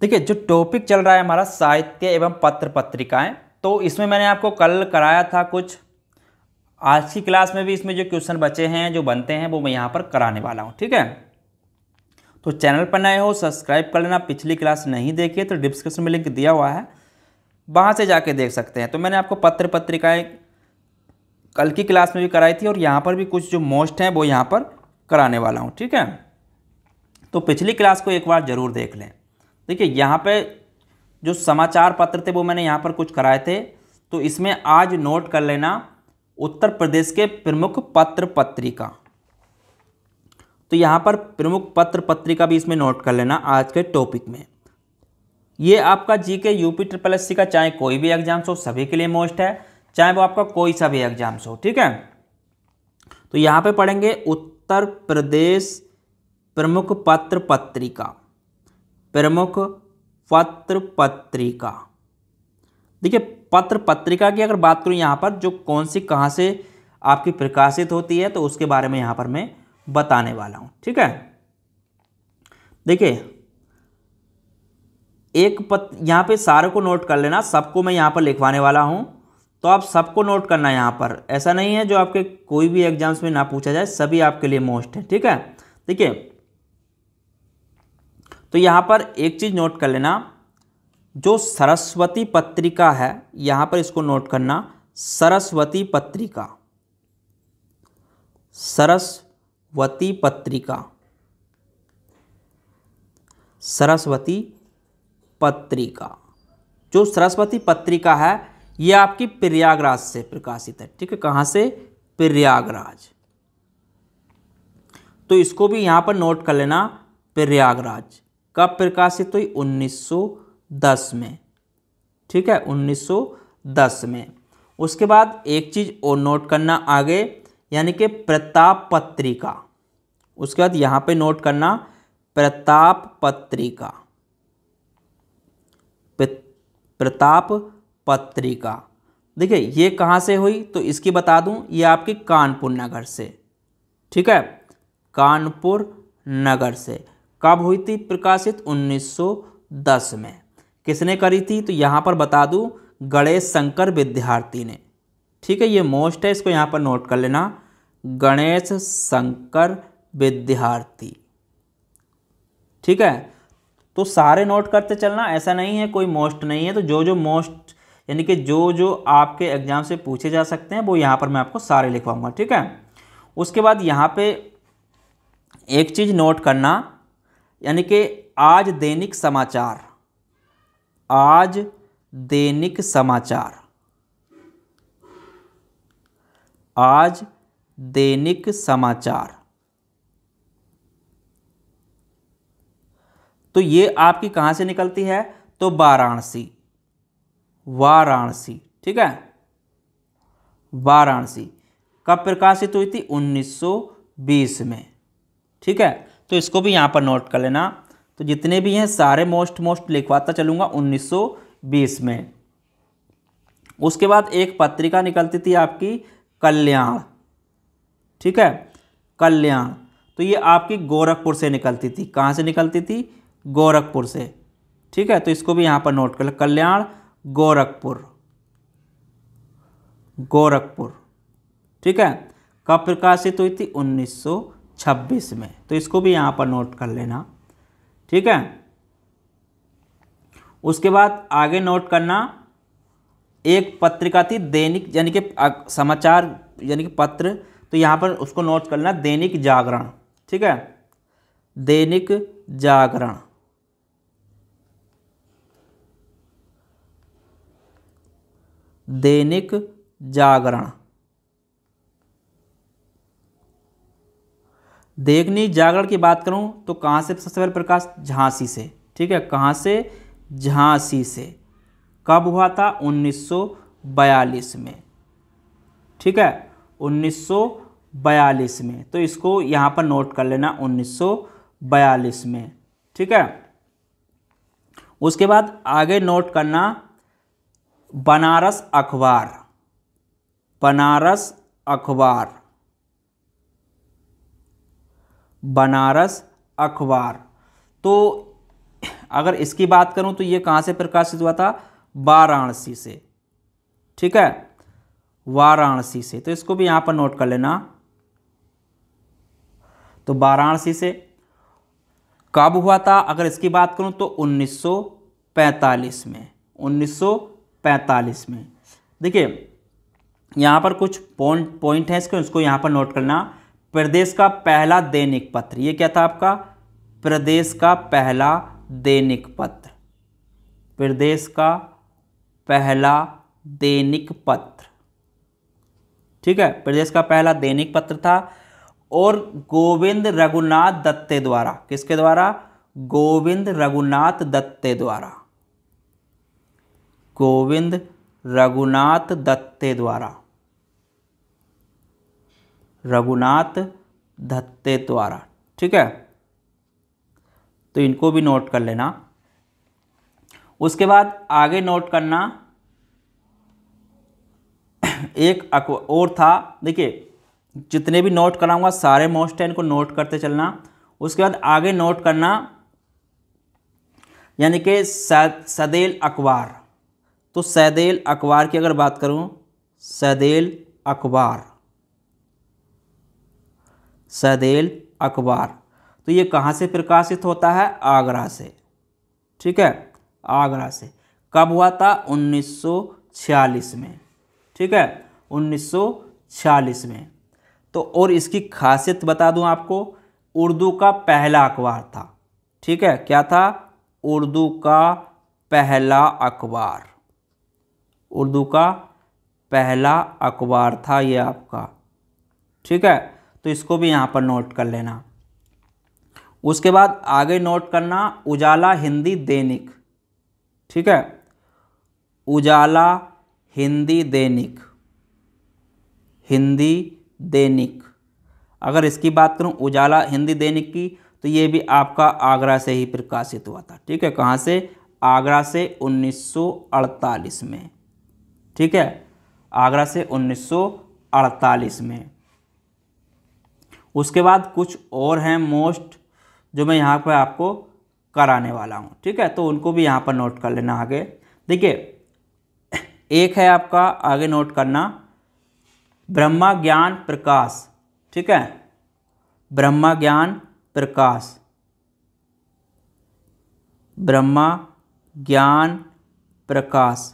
देखिए जो टॉपिक चल रहा है हमारा साहित्य एवं पत्र पत्रिकाएं तो इसमें मैंने आपको कल कराया था कुछ आज की क्लास में भी इसमें जो क्वेश्चन बचे हैं जो बनते हैं वो मैं यहाँ पर कराने वाला हूँ ठीक है तो चैनल पर नए हो सब्सक्राइब कर लेना पिछली क्लास नहीं देखिए तो डिस्क्रिप्शन में लिंक दिया हुआ है वहाँ से जाके देख सकते हैं तो मैंने आपको पत्र पत्रिकाएँ कल की क्लास में भी कराई थी और यहाँ पर भी कुछ जो मोस्ट हैं वो यहाँ पर कराने वाला हूँ ठीक है तो पिछली क्लास को एक बार ज़रूर देख लें देखिए यहाँ पे जो समाचार पत्र थे वो मैंने यहाँ पर कुछ कराए थे तो इसमें आज नोट कर लेना उत्तर प्रदेश के प्रमुख पत्र पत्रिका तो यहाँ पर प्रमुख पत्र पत्रिका भी इसमें नोट कर लेना आज के टॉपिक में ये आपका जी के यूपी ट्रिपल एस का चाहे कोई भी एग्जाम्स हो सभी के लिए मोस्ट है चाहे वो आपका कोई सा भी एग्जाम्स हो ठीक है तो यहाँ पे पढ़ेंगे उत्तर प्रदेश प्रमुख पत्र पत्रिका प्रमुख पत्र पत्रिका देखिए पत्र पत्रिका की अगर बात करूँ यहाँ पर जो कौन सी कहाँ से आपकी प्रकाशित होती है तो उसके बारे में यहाँ पर मैं बताने वाला हूँ ठीक है देखिए एक पत्र यहाँ पे सारे को नोट कर लेना सबको मैं यहाँ पर लिखवाने वाला हूँ तो आप सबको नोट करना यहाँ पर ऐसा नहीं है जो आपके कोई भी एग्जाम्स में ना पूछा जाए सभी आपके लिए मोस्ट है ठीक है देखिए तो यहाँ पर एक चीज़ नोट कर लेना जो सरस्वती पत्रिका है यहाँ पर इसको नोट करना सरस्वती पत्रिका सरस्वती पत्रिका सरस्वती पत्रिका जो सरस्वती पत्रिका है ये आपकी प्रयागराज से प्रकाशित है ठीक है कहाँ से प्रयागराज तो इसको भी यहाँ पर नोट कर लेना प्रयागराज कब प्रकाशित हुई 1910 में ठीक है 1910 में उसके बाद एक चीज़ और नोट करना आगे यानी कि प्रताप पत्रिका उसके बाद यहाँ पे नोट करना प्रताप पत्रिका प्रताप पत्रिका देखिए ये कहाँ से हुई तो इसकी बता दूं ये आपकी कानपुर नगर से ठीक है कानपुर नगर से कब हुई थी प्रकाशित 1910 में किसने करी थी तो यहाँ पर बता दूँ गणेश शंकर विद्यार्थी ने ठीक है ये मोस्ट है इसको यहाँ पर नोट कर लेना गणेश शंकर विद्यार्थी ठीक है तो सारे नोट करते चलना ऐसा नहीं है कोई मोस्ट नहीं है तो जो जो मोस्ट यानी कि जो जो आपके एग्जाम से पूछे जा सकते हैं वो यहाँ पर मैं आपको सारे लिखवाऊंगा ठीक है उसके बाद यहाँ पे एक चीज़ नोट करना यानी कि आज दैनिक समाचार आज दैनिक समाचार आज दैनिक समाचार तो ये आपकी कहां से निकलती है तो वाराणसी वाराणसी ठीक है वाराणसी कब प्रकाशित हुई थी 1920 में ठीक है तो इसको भी यहाँ पर नोट कर लेना तो जितने भी हैं सारे मोस्ट मोस्ट लिखवाता चलूँगा 1920 में उसके बाद एक पत्रिका निकलती थी आपकी कल्याण ठीक है कल्याण तो ये आपकी गोरखपुर से निकलती थी कहाँ से निकलती थी गोरखपुर से ठीक है तो इसको भी यहाँ पर नोट कर लो कल्याण गोरखपुर गोरखपुर ठीक है कब प्रकाशित हुई थी 1900 छब्बीस में तो इसको भी यहाँ पर नोट कर लेना ठीक है उसके बाद आगे नोट करना एक पत्रिका थी दैनिक यानी कि समाचार यानी कि पत्र तो यहाँ पर उसको नोट करना दैनिक जागरण ठीक है दैनिक जागरण दैनिक जागरण देखनी जागरण की बात करूँ तो कहाँ से सबसे पहले प्रकाश झांसी से ठीक है कहाँ से झांसी से कब हुआ था 1942 में ठीक है 1942 में तो इसको यहाँ पर नोट कर लेना 1942 में ठीक है उसके बाद आगे नोट करना बनारस अखबार बनारस अखबार बनारस अखबार तो अगर इसकी बात करूं तो ये कहां से प्रकाशित हुआ था वाराणसी से ठीक है वाराणसी से तो इसको भी यहां पर नोट कर लेना तो वाराणसी से कब हुआ था अगर इसकी बात करूं तो 1945 में 1945 में देखिए यहां पर कुछ पॉइंट पॉइंट है इसको इसको यहां पर नोट करना प्रदेश का पहला दैनिक पत्र ये क्या था आपका प्रदेश का पहला दैनिक पत्र प्रदेश का पहला दैनिक पत्र ठीक है प्रदेश का पहला दैनिक पत्र था और गोविंद रघुनाथ दत्ते द्वारा किसके द्वारा गोविंद रघुनाथ दत्ते द्वारा गोविंद रघुनाथ दत्ते द्वारा रघुनाथ धत्ते द्वारा ठीक है तो इनको भी नोट कर लेना उसके बाद आगे नोट करना एक और था देखिए जितने भी नोट कराऊंगा सारे मोस्ट हैं इनको नोट करते चलना उसके बाद आगे नोट करना यानी कि सदैल अखबार तो सदेल अखबार की अगर बात करूं सदेल अखबार सदेल अखबार तो ये कहाँ से प्रकाशित होता है आगरा से ठीक है आगरा से कब हुआ था 1946 में ठीक है 1946 में तो और इसकी खासियत बता दूं आपको उर्दू का पहला अखबार था ठीक है क्या था उर्दू का पहला अखबार उर्दू का पहला अखबार था ये आपका ठीक है तो इसको भी यहाँ पर नोट कर लेना उसके बाद आगे नोट करना उजाला हिंदी दैनिक ठीक है उजाला हिंदी दैनिक हिंदी दैनिक अगर इसकी बात करूँ उजाला हिंदी दैनिक की तो ये भी आपका आगरा से ही प्रकाशित हुआ था ठीक है कहाँ से आगरा से 1948 में ठीक है आगरा से 1948 में उसके बाद कुछ और हैं मोस्ट जो मैं यहाँ पर आपको कराने वाला हूँ ठीक है तो उनको भी यहाँ पर नोट कर लेना आगे देखिए एक है आपका आगे नोट करना ब्रह्मा ज्ञान प्रकाश ठीक है ब्रह्मा ज्ञान प्रकाश ब्रह्मा ज्ञान प्रकाश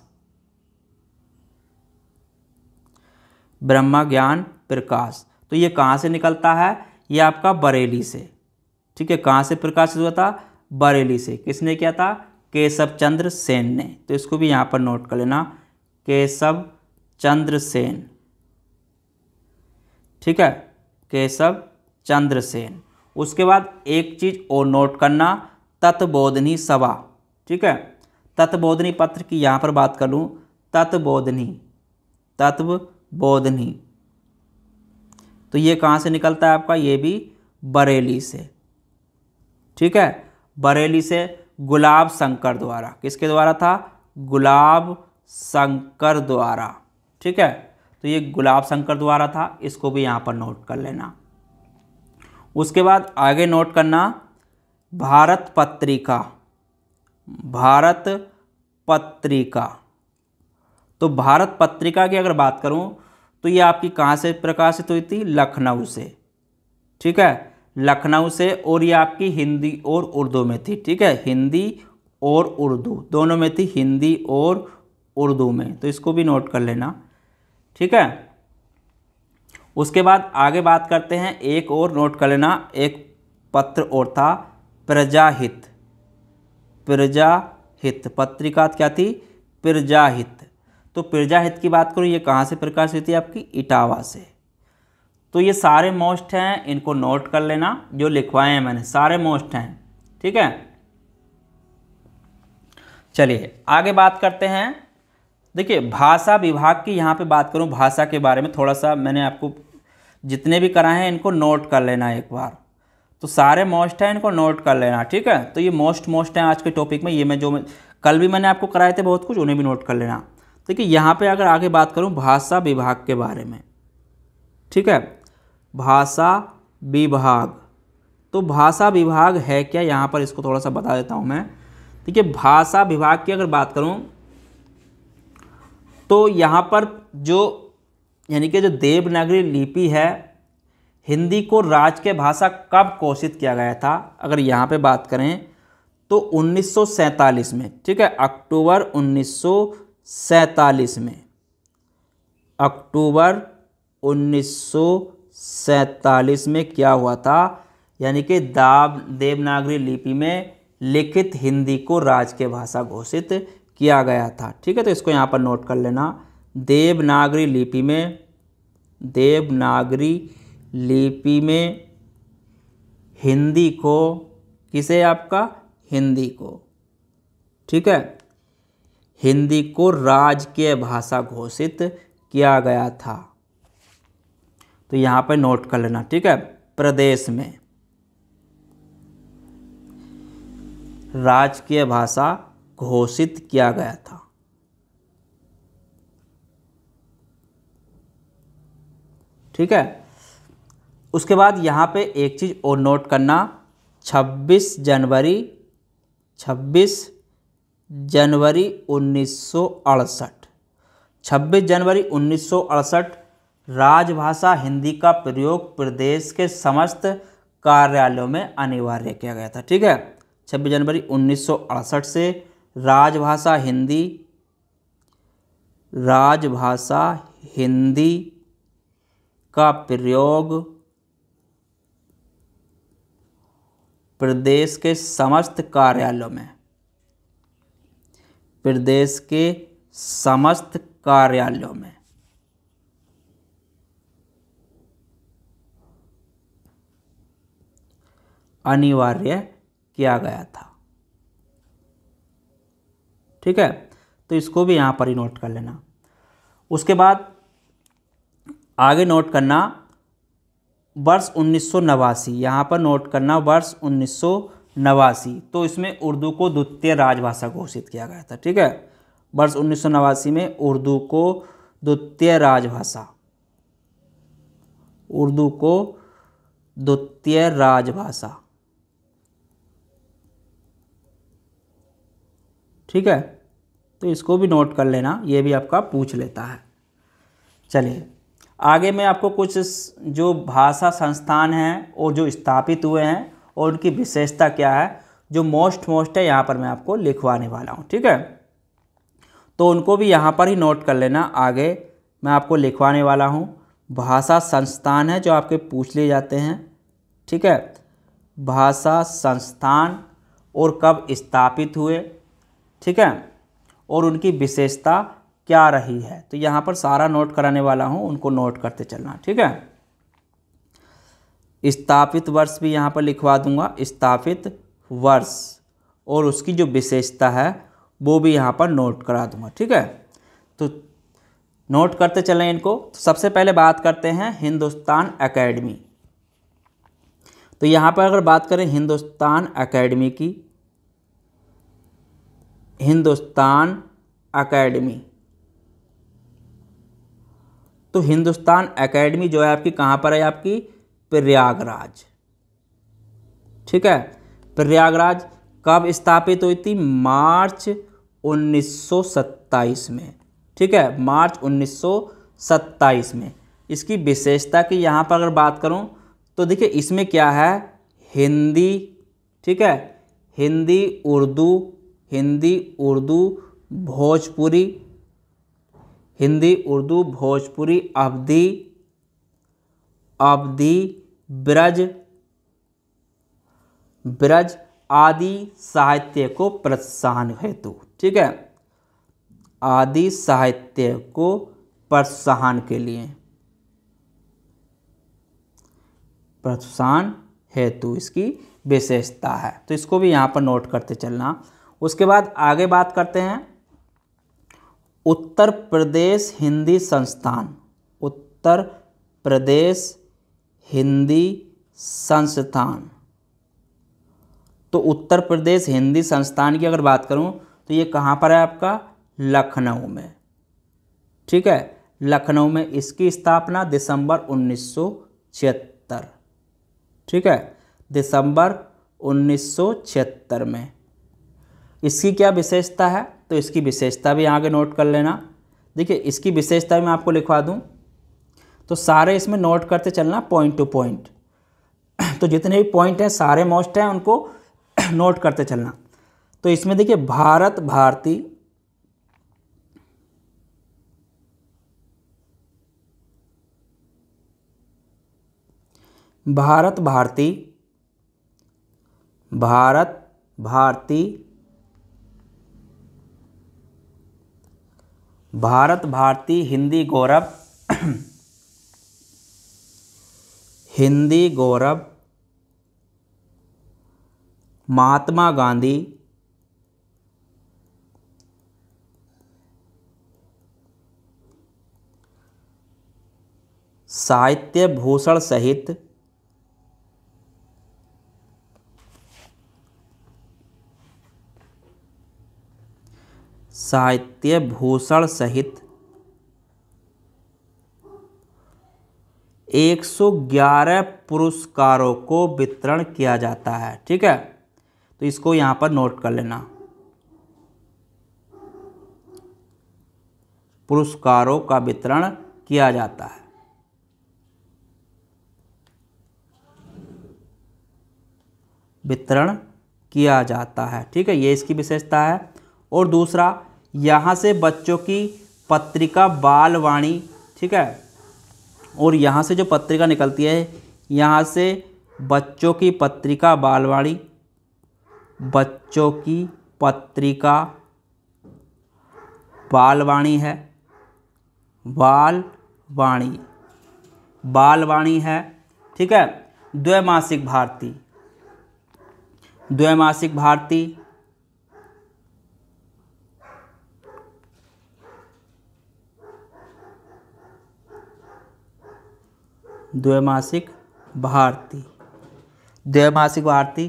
ब्रह्मा ज्ञान प्रकाश तो ये कहाँ से निकलता है ये आपका बरेली से ठीक है कहाँ से प्रकाशित हुआ था बरेली से किसने किया था केशव चंद्र सेन ने तो इसको भी यहाँ पर नोट कर लेना केशव चंद्र सेन ठीक है केशव चंद्र सेन उसके बाद एक चीज़ और नोट करना तत्बोधनी सभा ठीक है तत्बोधनी पत्र की यहाँ पर बात कर लूँ तत्व बोधनी तो ये कहाँ से निकलता है आपका ये भी बरेली से ठीक है बरेली से गुलाब शंकर द्वारा किसके द्वारा था गुलाब शंकर द्वारा ठीक है तो ये गुलाब शंकर द्वारा था इसको भी यहाँ पर नोट कर लेना उसके बाद आगे नोट करना भारत पत्रिका भारत पत्रिका तो भारत पत्रिका की अगर बात करूँ तो ये आपकी कहाँ से प्रकाशित हुई थी लखनऊ से ठीक है लखनऊ से और ये आपकी हिंदी और उर्दू में थी ठीक है हिंदी और उर्दू दोनों में थी हिंदी और उर्दू में तो इसको भी नोट कर लेना ठीक है उसके बाद आगे बात करते हैं एक और नोट कर लेना एक पत्र और था प्रजाहित प्रजाहित पत्रिका क्या थी प्रजाहित तो हित की बात करूँ ये कहाँ से प्रकाशित हुई है आपकी इटावा से तो ये सारे मोस्ट हैं इनको नोट कर लेना जो लिखवाए हैं मैंने सारे मोस्ट हैं ठीक है चलिए आगे बात करते हैं देखिए भाषा विभाग की यहाँ पे बात करूँ भाषा के बारे में थोड़ा सा मैंने आपको जितने भी कराए हैं इनको नोट कर लेना एक बार तो सारे मोस्ट हैं इनको नोट कर लेना ठीक है तो ये मोस्ट मोस्ट हैं आज के टॉपिक में ये मैं जो कल भी मैंने आपको कराए थे बहुत कुछ उन्हें भी नोट कर लेना देखिए यहाँ पे अगर आगे बात करूँ भाषा विभाग के बारे में ठीक है भाषा विभाग तो भाषा विभाग है क्या यहाँ पर इसको थोड़ा सा बता देता हूँ मैं देखिए भाषा विभाग की अगर बात करूँ तो यहाँ पर जो यानी कि जो देवनागरी लिपि है हिंदी को राजकीय भाषा कब घोषित किया गया था अगर यहाँ पे बात करें तो 1947 में ठीक है अक्टूबर 1947 सैतालीस में अक्टूबर उन्नीस में क्या हुआ था यानी कि दाब देवनागरी लिपि में लिखित हिंदी को राज के भाषा घोषित किया गया था ठीक है तो इसको यहाँ पर नोट कर लेना देवनागरी लिपि में देवनागरी लिपि में हिंदी को किसे आपका हिंदी को ठीक है हिंदी को राजकीय भाषा घोषित किया गया था तो यहाँ पर नोट कर लेना ठीक है प्रदेश में राजकीय भाषा घोषित किया गया था ठीक है उसके बाद यहाँ पे एक चीज़ और नोट करना 26 जनवरी जनवरी उन्नीस सौ अड़सठ छब्बीस जनवरी उन्नीस सौ अड़सठ राजभाषा हिंदी का प्रयोग प्रदेश के समस्त कार्यालयों में अनिवार्य किया गया था ठीक है छब्बीस जनवरी उन्नीस से राजभाषा हिंदी राजभाषा हिंदी का प्रयोग प्रदेश के समस्त कार्यालयों में प्रदेश के समस्त कार्यालयों में अनिवार्य किया गया था ठीक है तो इसको भी यहां पर ही नोट कर लेना उसके बाद आगे नोट करना वर्ष उन्नीस सौ नवासी यहां पर नोट करना वर्ष उन्नीस सौ नवासी तो इसमें उर्दू को द्वितीय राजभाषा घोषित किया गया था ठीक है वर्ष उन्नीस में उर्दू को द्वितीय राजभाषा उर्दू को द्वितीय राजभाषा ठीक है तो इसको भी नोट कर लेना ये भी आपका पूछ लेता है चलिए आगे मैं आपको कुछ जो भाषा संस्थान हैं और जो स्थापित हुए हैं और उनकी विशेषता क्या है जो मोस्ट मोस्ट है यहाँ पर मैं आपको लिखवाने वाला हूँ ठीक है तो उनको भी यहाँ पर ही नोट कर लेना आगे मैं आपको लिखवाने वाला हूँ भाषा संस्थान है जो आपके पूछ लिए जाते हैं ठीक है भाषा संस्थान और कब स्थापित हुए ठीक है और उनकी विशेषता क्या रही है तो यहाँ पर सारा नोट कराने वाला हूँ उनको नोट करते चलना ठीक है स्थापित वर्ष भी यहाँ पर लिखवा दूंगा स्थापित वर्ष और उसकी जो विशेषता है वो भी यहाँ पर नोट करा दूंगा ठीक है तो नोट करते चलें इनको तो सबसे पहले बात करते हैं हिंदुस्तान एकेडमी तो यहाँ पर अगर बात करें हिंदुस्तान एकेडमी की हिंदुस्तान एकेडमी तो हिंदुस्तान एकेडमी जो है आपकी कहाँ पर है आपकी प्रयागराज ठीक है प्रयागराज कब स्थापित हुई थी मार्च 1927 में ठीक है मार्च 1927 में इसकी विशेषता की यहाँ पर अगर बात करूँ तो देखिए इसमें क्या है हिंदी ठीक है हिंदी उर्दू हिंदी उर्दू भोजपुरी हिंदी उर्दू भोजपुरी अवधि अवधि ब्रज ब्रज आदि साहित्य को प्रोत्साहन हेतु ठीक है आदि साहित्य को प्रोत्साहन के लिए प्रोत्साहन हेतु इसकी विशेषता है तो इसको भी यहाँ पर नोट करते चलना उसके बाद आगे बात करते हैं उत्तर प्रदेश हिंदी संस्थान उत्तर प्रदेश हिंदी संस्थान तो उत्तर प्रदेश हिंदी संस्थान की अगर बात करूं तो ये कहाँ पर है आपका लखनऊ में ठीक है लखनऊ में इसकी स्थापना दिसंबर उन्नीस ठीक है दिसंबर उन्नीस में इसकी क्या विशेषता है तो इसकी विशेषता भी आगे नोट कर लेना देखिए इसकी विशेषता मैं आपको लिखवा दूँ तो सारे इसमें नोट करते चलना पॉइंट टू पॉइंट तो जितने भी पॉइंट हैं सारे मोस्ट हैं उनको नोट करते चलना तो इसमें देखिए भारत भारती भारत भारती भारत भारती भारत भारती हिंदी गौरव हिंदी गौरव महात्मा गांधी साहित्य भूषण सहित साहित्य भूषण सहित 111 पुरस्कारों को वितरण किया जाता है ठीक है तो इसको यहाँ पर नोट कर लेना पुरस्कारों का वितरण किया जाता है वितरण किया जाता है ठीक है ये इसकी विशेषता है और दूसरा यहाँ से बच्चों की पत्रिका बालवाणी ठीक है और यहाँ से जो पत्रिका निकलती है यहाँ से बच्चों की पत्रिका बालवाड़ी बच्चों की पत्रिका बालवाणी है बालवाणी बालवाणी है ठीक है द्वैमासिक भारती द्वैमासिक भारती द्वैमासिक भारती द्वैमासिक भारती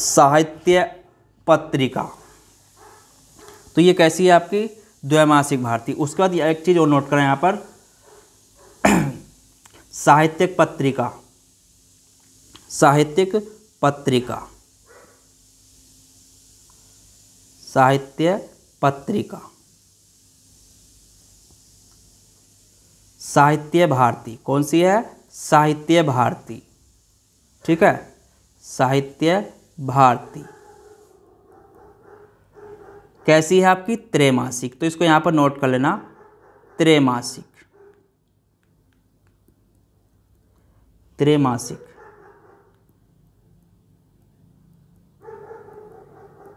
साहित्य पत्रिका तो ये कैसी है आपकी द्वैमासिक भारती उसके बाद एक चीज़ और नोट करें यहाँ पर साहित्यिक पत्रिका साहित्यिक पत्रिका साहित्य पत्रिका साहित्य भारती कौन सी है साहित्य भारती ठीक है साहित्य भारती कैसी है आपकी त्रैमासिक तो इसको यहां पर नोट कर लेना त्रैमासिक त्रैमासिक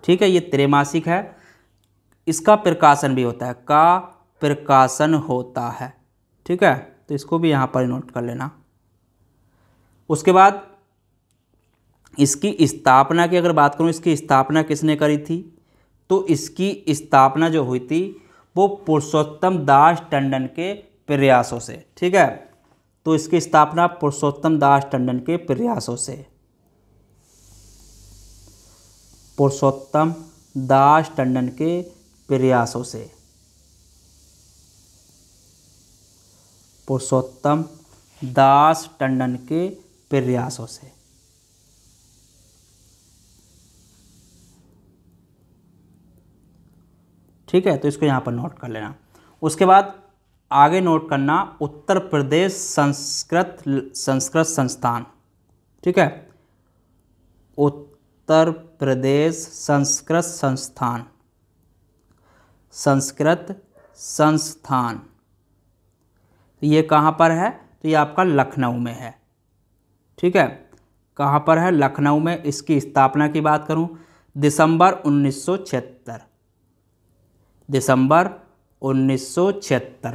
ठीक है ये त्रैमासिक है इसका प्रकाशन भी होता है का प्रकाशन होता है ठीक है तो इसको भी यहाँ पर नोट कर लेना उसके बाद इसकी स्थापना की अगर बात करूँ इसकी स्थापना किसने करी थी तो इसकी स्थापना जो हुई थी वो पुरुषोत्तम दास टंडन के प्रयासों से ठीक है तो इसकी स्थापना पुरुषोत्तम दास टंडन के प्रयासों से पुरुषोत्तम दास टंडन के प्रयासों से पुरुषोत्तम दास टंडन के प्रयासों से ठीक है तो इसको यहाँ पर नोट कर लेना उसके बाद आगे नोट करना उत्तर प्रदेश संस्कृत संस्कृत संस्थान ठीक है उत्तर प्रदेश संस्कृत संस्थान संस्कृत संस्थान तो ये कहाँ पर है तो ये आपका लखनऊ में है ठीक है कहाँ पर है लखनऊ में इसकी स्थापना की बात करूँ दिसंबर उन्नीस दिसंबर उन्नीस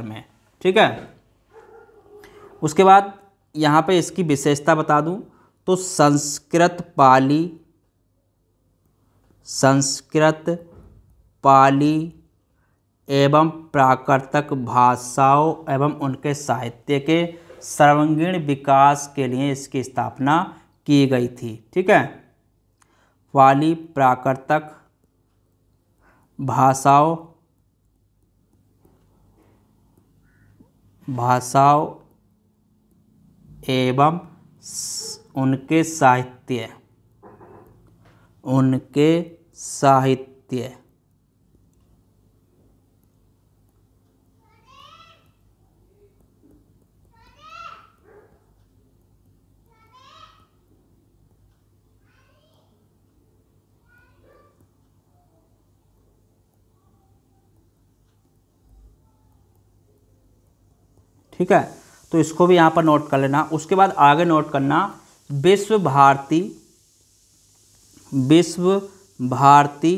में ठीक है उसके बाद यहाँ पे इसकी विशेषता बता दूँ तो संस्कृत पाली संस्कृत पाली एवं प्राकृतिक भाषाओं एवं उनके साहित्य के सर्वांगीण विकास के लिए इसकी स्थापना की गई थी ठीक है वाली प्राकृतिक भाषाओं भाषाओं एवं उनके साहित्य उनके साहित्य ठीक है तो इसको भी यहाँ पर नोट कर लेना उसके बाद आगे नोट करना विश्व भारती विश्व भारती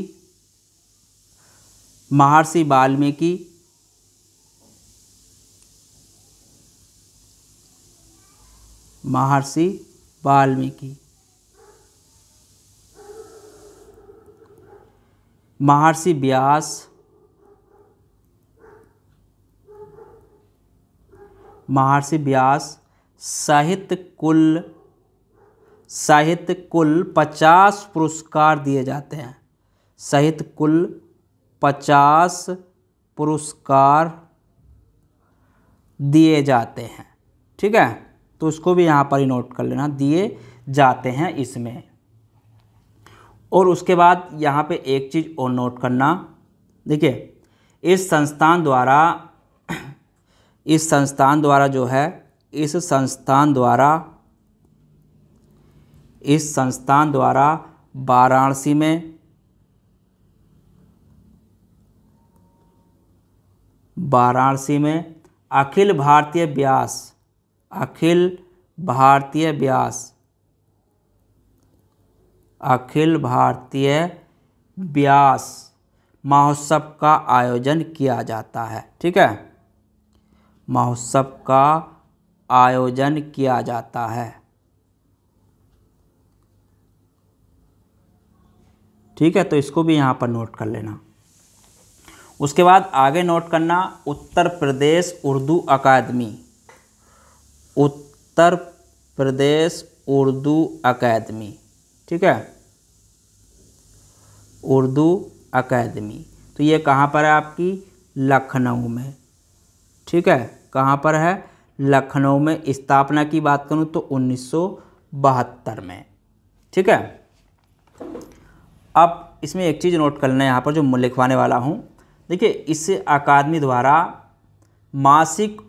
महर्षि वाल्मीकि महर्षि वाल्मीकि महर्षि व्यास महर्षि व्यास साहित्य कुल साहित्य कुल पचास पुरस्कार दिए जाते हैं साहित्य कुल पचास पुरस्कार दिए जाते हैं ठीक है तो उसको भी यहाँ पर ही नोट कर लेना दिए जाते हैं इसमें और उसके बाद यहाँ पे एक चीज़ और नोट करना देखिए इस संस्थान द्वारा इस संस्थान द्वारा जो है इस संस्थान द्वारा इस संस्थान द्वारा वाराणसी में वाराणसी में अखिल भारतीय व्यास अखिल भारतीय व्यास अखिल भारतीय व्यास महोत्सव का आयोजन किया जाता है ठीक है महोत्सव का आयोजन किया जाता है ठीक है तो इसको भी यहाँ पर नोट कर लेना उसके बाद आगे नोट करना उत्तर प्रदेश उर्दू अकादमी उत्तर प्रदेश उर्दू अकादमी ठीक है उर्दू अकादमी तो ये कहाँ पर है आपकी लखनऊ में ठीक है कहाँ पर है लखनऊ में स्थापना की बात करूँ तो उन्नीस में ठीक है अब इसमें एक चीज़ नोट कर लेना यहाँ पर जो लिखवाने वाला हूँ देखिए इस अकादमी द्वारा मासिक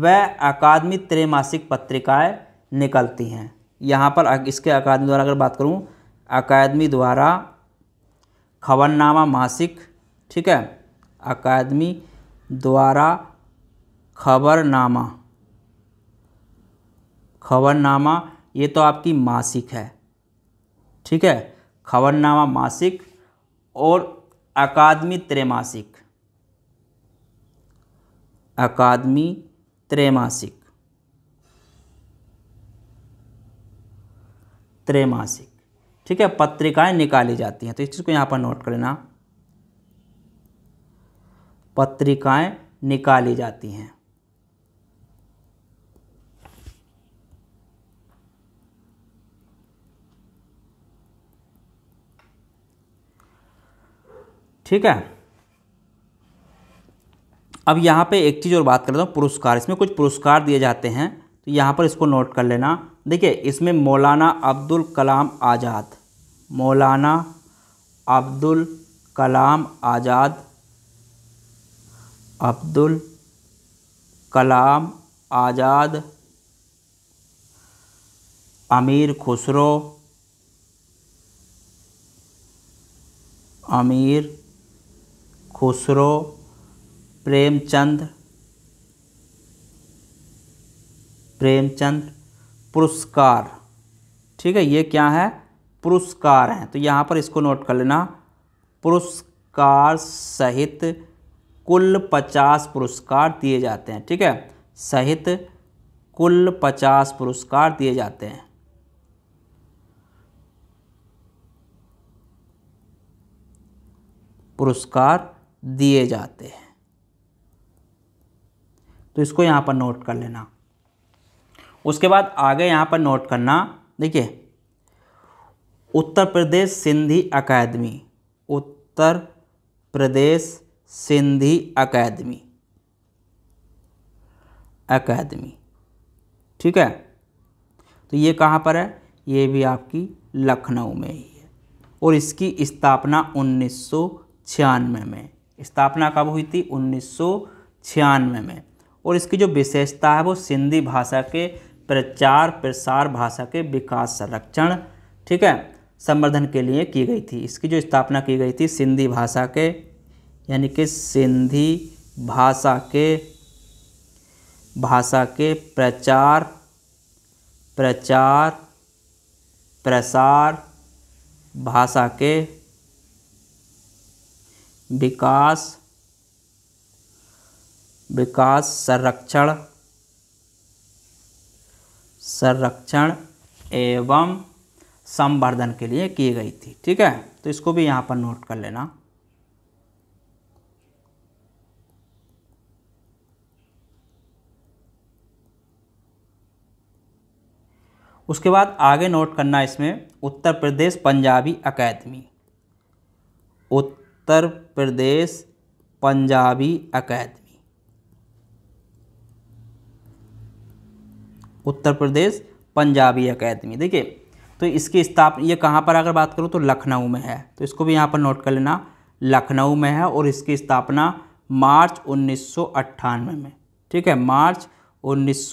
व अकादमी त्रैमासिक पत्रिकाएँ निकलती हैं यहाँ पर इसके अकादमी द्वारा अगर बात करूँ अकादमी द्वारा खबरनामा मासिक ठीक है अकादमी द्वारा खबरनामा खबरनामा ये तो आपकी मासिक है ठीक है खबरनामा मासिक और अकादमी त्रैमासिक अकादमी त्रैमासिक त्रैमासिक ठीक है पत्रिकाएं निकाली जाती हैं तो इस चीज़ को यहाँ पर नोट कर लेना पत्रिकाएं निकाली जाती हैं ठीक है अब यहाँ पे एक चीज़ और बात कर हूँ पुरस्कार इसमें कुछ पुरस्कार दिए जाते हैं तो यहाँ पर इसको नोट कर लेना देखिए इसमें मौलाना अब्दुल कलाम आज़ाद मौलाना अब्दुल कलाम आज़ाद अब्दुल कलाम आज़ाद अमीर खुसरो अमीर खुसरो प्रेमचंद प्रेमचंद पुरस्कार ठीक है ये क्या है पुरस्कार हैं तो यहाँ पर इसको नोट कर लेना पुरस्कार सहित कुल पचास पुरस्कार दिए जाते हैं ठीक है सहित कुल पचास पुरस्कार दिए जाते हैं पुरस्कार दिए जाते हैं तो इसको यहाँ पर नोट कर लेना उसके बाद आगे यहाँ पर नोट करना देखिए उत्तर प्रदेश सिंधी अकादमी उत्तर प्रदेश सिंधी अकादमी अकादमी ठीक है तो ये कहाँ पर है ये भी आपकी लखनऊ में ही है और इसकी स्थापना उन्नीस में स्थापना कब हुई थी उन्नीस में और इसकी जो विशेषता है वो सिंधी भाषा के प्रचार प्रसार भाषा के विकास संरक्षण ठीक है संवर्धन के लिए की गई थी इसकी जो स्थापना की गई थी सिंधी भाषा के यानी कि सिंधी भाषा के भाषा के प्रचार प्रचार प्रसार भाषा के विकास विकास संरक्षण संरक्षण एवं संवर्धन के लिए की गई थी ठीक है तो इसको भी यहाँ पर नोट कर लेना उसके बाद आगे नोट करना इसमें उत्तर प्रदेश पंजाबी अकादमी उत उत्तर प्रदेश पंजाबी अकादमी उत्तर प्रदेश पंजाबी अकादमी देखिए तो इसकी स्थापना ये कहाँ पर अगर बात करूँ तो लखनऊ में है तो इसको भी यहाँ पर नोट कर लेना लखनऊ में है और इसकी स्थापना मार्च उन्नीस में ठीक है मार्च उन्नीस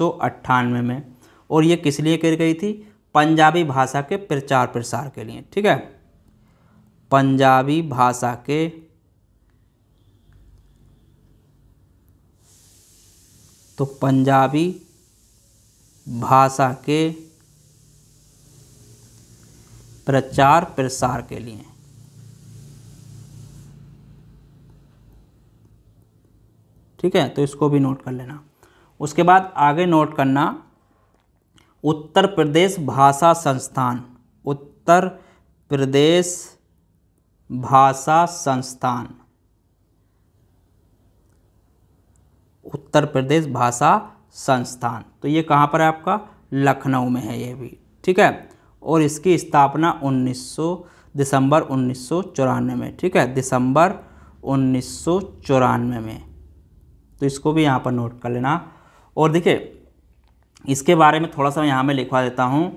में और ये किस लिए कर गई थी पंजाबी भाषा के प्रचार प्रसार के लिए ठीक है पंजाबी भाषा के तो पंजाबी भाषा के प्रचार प्रसार के लिए ठीक है तो इसको भी नोट कर लेना उसके बाद आगे नोट करना उत्तर प्रदेश भाषा संस्थान उत्तर प्रदेश भाषा संस्थान उत्तर प्रदेश भाषा संस्थान तो ये कहाँ पर है आपका लखनऊ में है ये भी ठीक है और इसकी स्थापना 1900 दिसंबर उन्नीस में ठीक है दिसंबर उन्नीस में तो इसको भी यहाँ पर नोट कर लेना और देखिए इसके बारे में थोड़ा सा यहाँ में लिखवा देता हूँ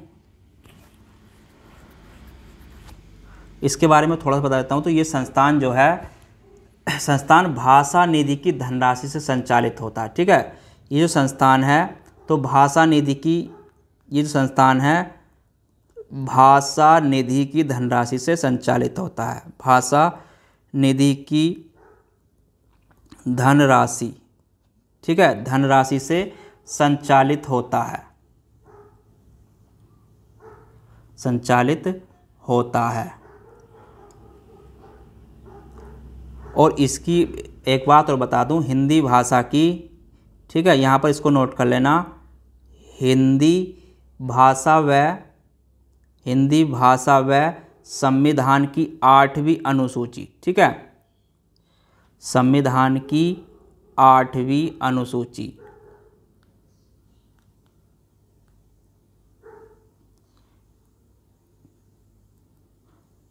इसके बारे में थोड़ा सा बता देता हूँ तो ये संस्थान जो है संस्थान भाषा निधि की धनराशि से संचालित होता है ठीक है ये जो संस्थान है तो भाषा निधि की ये जो संस्थान है भाषा निधि की धनराशि से संचालित होता है भाषा निधि की धनराशि ठीक है धनराशि से संचालित होता है संचालित होता है और इसकी एक बात और बता दूं हिंदी भाषा की ठीक है यहाँ पर इसको नोट कर लेना हिंदी भाषा व हिंदी भाषा व संविधान की आठवीं अनुसूची ठीक है संविधान की आठवीं अनुसूची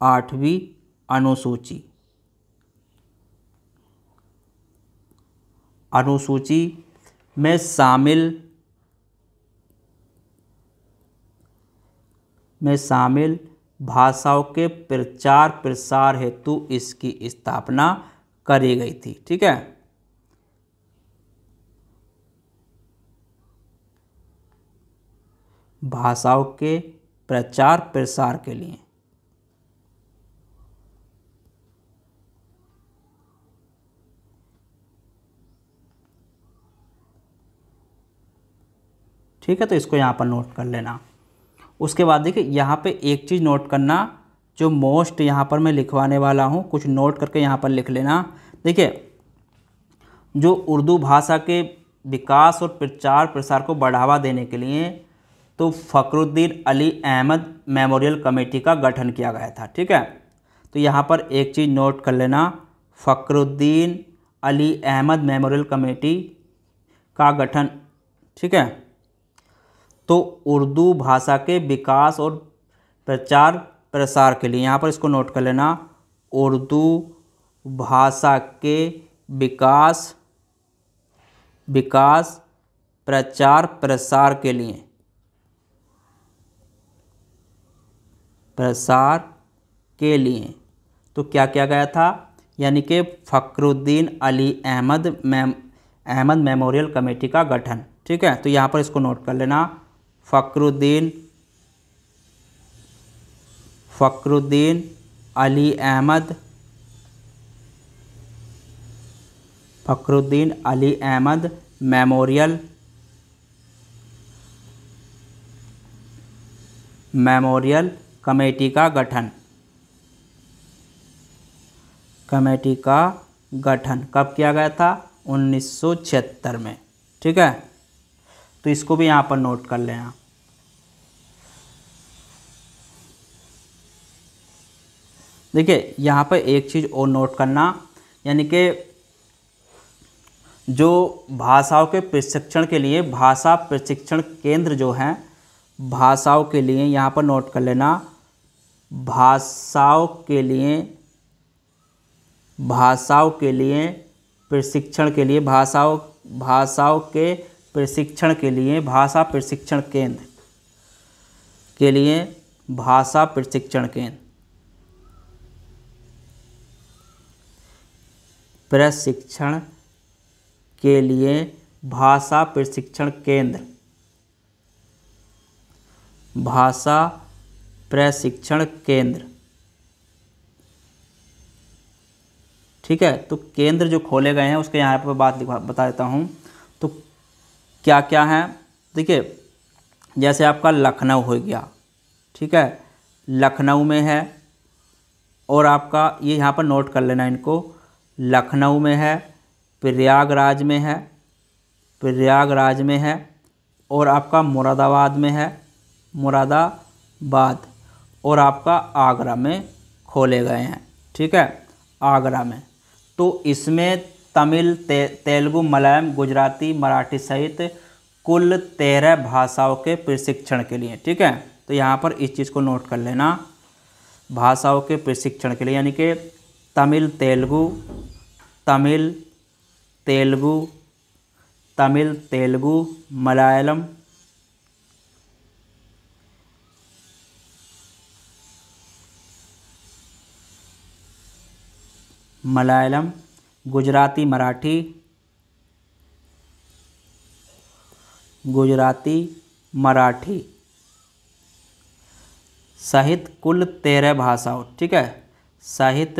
आठवीं अनुसूची अनुसूची में शामिल में शामिल भाषाओं के प्रचार प्रसार हेतु इसकी स्थापना करी गई थी ठीक है भाषाओं के प्रचार प्रसार के लिए ठीक है तो इसको यहाँ पर नोट कर लेना उसके बाद देखिए यहाँ पे एक चीज़ नोट करना जो मोस्ट यहाँ पर मैं लिखवाने वाला हूँ कुछ नोट करके यहाँ पर लिख लेना देखिए जो उर्दू भाषा के विकास और प्रचार प्रसार को बढ़ावा देने के लिए तो फ़करुद्दीन अली अहमद मेमोरियल कमेटी का गठन किया गया था ठीक है तो यहाँ पर एक चीज़ नोट कर लेना फ़करुद्दीन अली अहमद मेमोरियल कमेटी का गठन ठीक है तो उर्दू भाषा के विकास और प्रचार प्रसार के लिए यहाँ पर इसको नोट कर लेना उर्दू भाषा के विकास विकास प्रचार प्रसार के लिए प्रसार के लिए तो क्या किया गया था यानी कि Fakhruddin Ali Ahmed ma'am Ahmed memorial committee का गठन ठीक है तो यहाँ पर इसको नोट कर लेना Fakhruddin Fakhruddin Ali Ahmed Fakhruddin Ali Ahmed memorial memorial committee का गठन कमेटी का गठन कब किया गया था 1976 में ठीक है तो इसको भी यहाँ पर नोट कर लें देखिए यहाँ पर एक चीज़ और नोट करना यानी कि जो भाषाओं के प्रशिक्षण के लिए भाषा प्रशिक्षण केंद्र जो हैं भाषाओं के लिए यहाँ पर नोट कर लेना भाषाओं के लिए भाषाओं के लिए प्रशिक्षण के लिए भाषाओं भाषाओं के प्रशिक्षण के लिए भाषा प्रशिक्षण केंद्र के लिए भाषा प्रशिक्षण केंद्र प्रशिक्षण के लिए भाषा प्रशिक्षण केंद्र भाषा प्रशिक्षण केंद्र ठीक है तो केंद्र जो खोले गए हैं उसके यहाँ पर बात बता देता हूँ क्या क्या हैं देखिए जैसे आपका लखनऊ हो गया ठीक है लखनऊ में है और आपका ये यहाँ पर नोट कर लेना इनको लखनऊ में है प्रयागराज में है प्रयागराज में है और आपका मुरादाबाद में है मुरादाबाद और आपका आगरा में खोले गए हैं ठीक है आगरा में तो इसमें तमिल ते, तेलुगु मलयालम गुजराती मराठी सहित कुल तेरह भाषाओं के प्रशिक्षण के लिए ठीक है तो यहाँ पर इस चीज़ को नोट कर लेना भाषाओं के प्रशिक्षण के लिए यानी कि तमिल तेलुगु तमिल तेलुगु तमिल तेलुगु मलयालम मलयालम गुजराती मराठी गुजराती मराठी सहित कुल तेरह भाषाओं ठीक है सहित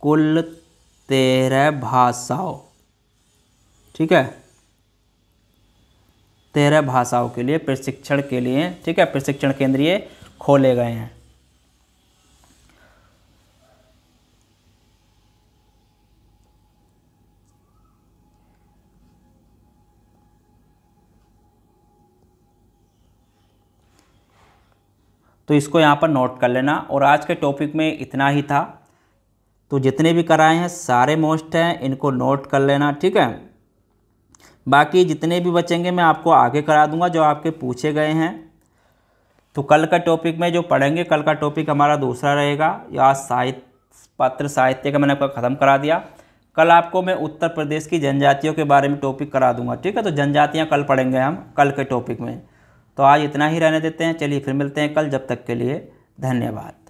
कुल तेरह भाषाओं ठीक है तेरह भाषाओं के लिए प्रशिक्षण के लिए ठीक है प्रशिक्षण केंद्रीय खोले गए हैं तो इसको यहाँ पर नोट कर लेना और आज के टॉपिक में इतना ही था तो जितने भी कराए हैं सारे मोस्ट हैं इनको नोट कर लेना ठीक है बाकी जितने भी बचेंगे मैं आपको आगे करा दूंगा जो आपके पूछे गए हैं तो कल का टॉपिक में जो पढ़ेंगे कल का टॉपिक हमारा दूसरा रहेगा या साहित्य पत्र साहित्य का मैंने आपका ख़त्म करा दिया कल आपको मैं उत्तर प्रदेश की जनजातियों के बारे में टॉपिक करा दूंगा ठीक है तो जनजातियाँ कल पढ़ेंगे हम कल के टॉपिक में तो आज इतना ही रहने देते हैं चलिए फिर मिलते हैं कल जब तक के लिए धन्यवाद